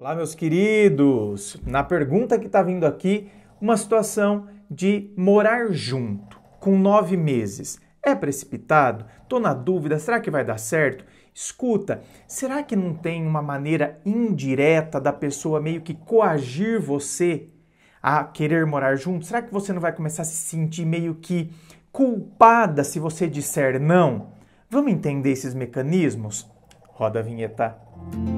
Olá, meus queridos! Na pergunta que está vindo aqui, uma situação de morar junto com nove meses. É precipitado? Estou na dúvida, será que vai dar certo? Escuta, será que não tem uma maneira indireta da pessoa meio que coagir você a querer morar junto? Será que você não vai começar a se sentir meio que culpada se você disser não? Vamos entender esses mecanismos? Roda a vinheta. Música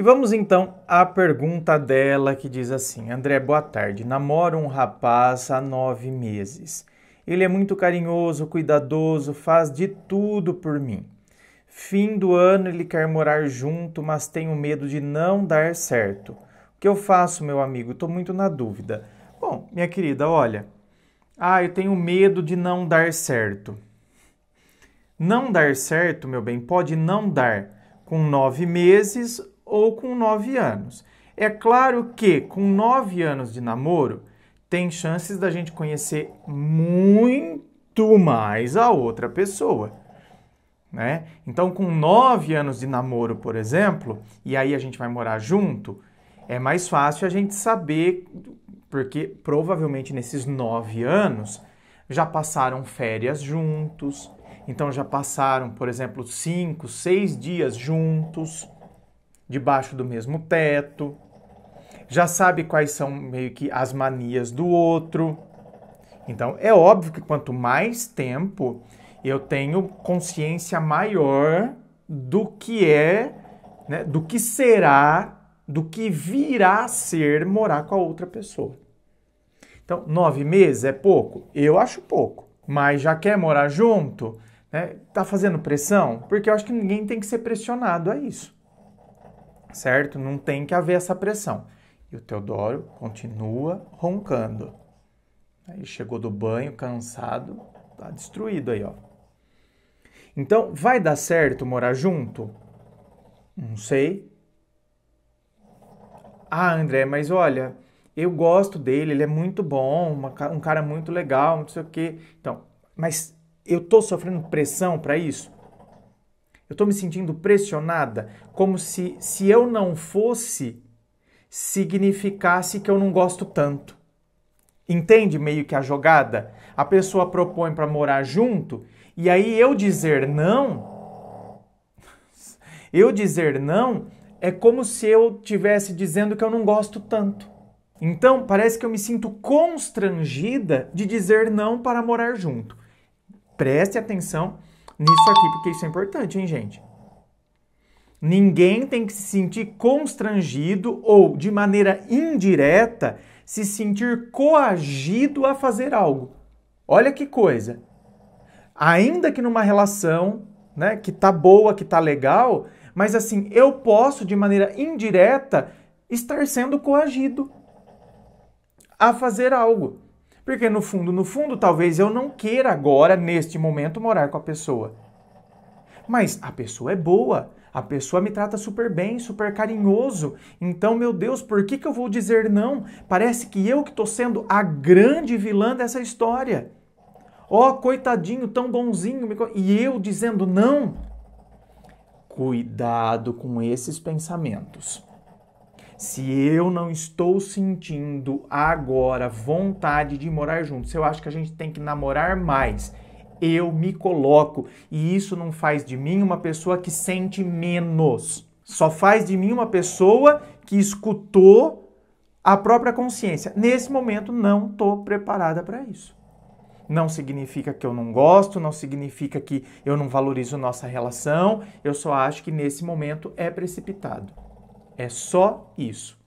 E vamos então à pergunta dela que diz assim: André, boa tarde. Namoro um rapaz há nove meses. Ele é muito carinhoso, cuidadoso, faz de tudo por mim. Fim do ano ele quer morar junto, mas tenho medo de não dar certo. O que eu faço, meu amigo? Estou muito na dúvida. Bom, minha querida, olha. Ah, eu tenho medo de não dar certo. Não dar certo, meu bem, pode não dar com nove meses ou com 9 anos. É claro que com 9 anos de namoro, tem chances da gente conhecer muito mais a outra pessoa. Né? Então, com 9 anos de namoro, por exemplo, e aí a gente vai morar junto, é mais fácil a gente saber, porque provavelmente nesses 9 anos já passaram férias juntos, então já passaram, por exemplo, 5, 6 dias juntos debaixo do mesmo teto, já sabe quais são meio que as manias do outro. Então, é óbvio que quanto mais tempo eu tenho consciência maior do que é, né, do que será, do que virá a ser morar com a outra pessoa. Então, nove meses é pouco? Eu acho pouco. Mas já quer morar junto? Né? Tá fazendo pressão? Porque eu acho que ninguém tem que ser pressionado a isso certo? Não tem que haver essa pressão. E o Teodoro continua roncando. Aí chegou do banho cansado, tá destruído aí, ó. Então, vai dar certo morar junto? Não sei. Ah, André, mas olha, eu gosto dele, ele é muito bom, uma, um cara muito legal, não sei o quê. Então, mas eu tô sofrendo pressão para isso? Eu estou me sentindo pressionada, como se se eu não fosse, significasse que eu não gosto tanto. Entende meio que a jogada? A pessoa propõe para morar junto e aí eu dizer não, eu dizer não é como se eu tivesse dizendo que eu não gosto tanto. Então parece que eu me sinto constrangida de dizer não para morar junto. Preste atenção nisso aqui, porque isso é importante, hein, gente? Ninguém tem que se sentir constrangido ou, de maneira indireta, se sentir coagido a fazer algo. Olha que coisa. Ainda que numa relação, né, que tá boa, que tá legal, mas assim, eu posso, de maneira indireta, estar sendo coagido a fazer algo. Porque no fundo, no fundo, talvez eu não queira agora, neste momento, morar com a pessoa. Mas a pessoa é boa, a pessoa me trata super bem, super carinhoso. Então, meu Deus, por que, que eu vou dizer não? Parece que eu que estou sendo a grande vilã dessa história. Ó, oh, coitadinho, tão bonzinho. E eu dizendo não. Cuidado com esses pensamentos se eu não estou sentindo agora vontade de morar juntos, eu acho que a gente tem que namorar mais, eu me coloco e isso não faz de mim uma pessoa que sente menos. Só faz de mim uma pessoa que escutou a própria consciência. Nesse momento não estou preparada para isso. Não significa que eu não gosto, não significa que eu não valorizo nossa relação, eu só acho que nesse momento é precipitado. É só isso.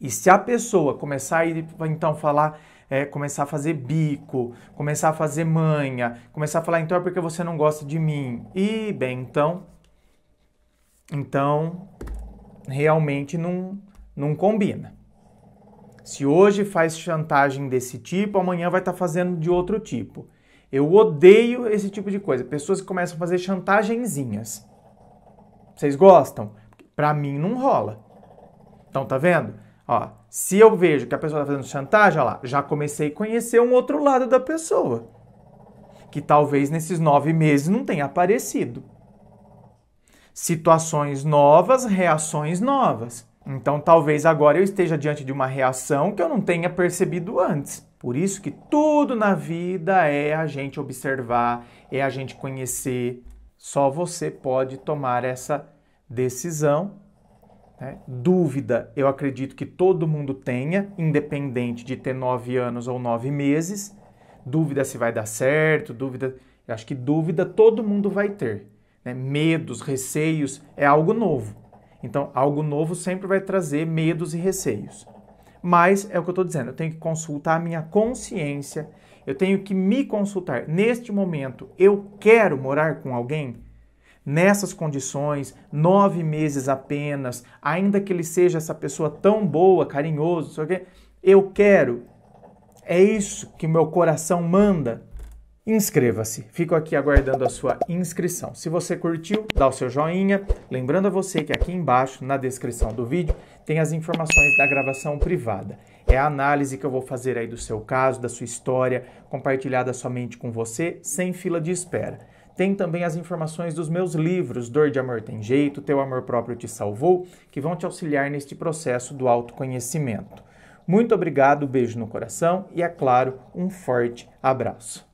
E se a pessoa começar a ir, então falar, é, começar a fazer bico, começar a fazer manha, começar a falar então é porque você não gosta de mim. E bem, então, então realmente não não combina. Se hoje faz chantagem desse tipo, amanhã vai estar tá fazendo de outro tipo. Eu odeio esse tipo de coisa. Pessoas que começam a fazer chantagenzinhas. Vocês gostam? Para mim não rola. Então tá vendo? Ó, se eu vejo que a pessoa está fazendo chantagem, ó lá, já comecei a conhecer um outro lado da pessoa. Que talvez nesses nove meses não tenha aparecido. Situações novas, reações novas. Então talvez agora eu esteja diante de uma reação que eu não tenha percebido antes. Por isso que tudo na vida é a gente observar, é a gente conhecer. Só você pode tomar essa decisão. Né? Dúvida, eu acredito que todo mundo tenha, independente de ter nove anos ou nove meses. Dúvida se vai dar certo, dúvida. Eu acho que dúvida todo mundo vai ter. Né? Medos, receios, é algo novo. Então, algo novo sempre vai trazer medos e receios. Mas é o que eu estou dizendo, eu tenho que consultar a minha consciência, eu tenho que me consultar. Neste momento, eu quero morar com alguém? nessas condições, nove meses apenas, ainda que ele seja essa pessoa tão boa, carinhoso, sei o quê, eu quero. É isso que meu coração manda. Inscreva-se. Fico aqui aguardando a sua inscrição. Se você curtiu, dá o seu joinha. Lembrando a você que aqui embaixo, na descrição do vídeo, tem as informações da gravação privada. É a análise que eu vou fazer aí do seu caso, da sua história, compartilhada somente com você, sem fila de espera. Tem também as informações dos meus livros Dor de Amor Tem Jeito, Teu Amor Próprio Te Salvou, que vão te auxiliar neste processo do autoconhecimento. Muito obrigado, beijo no coração e, é claro, um forte abraço.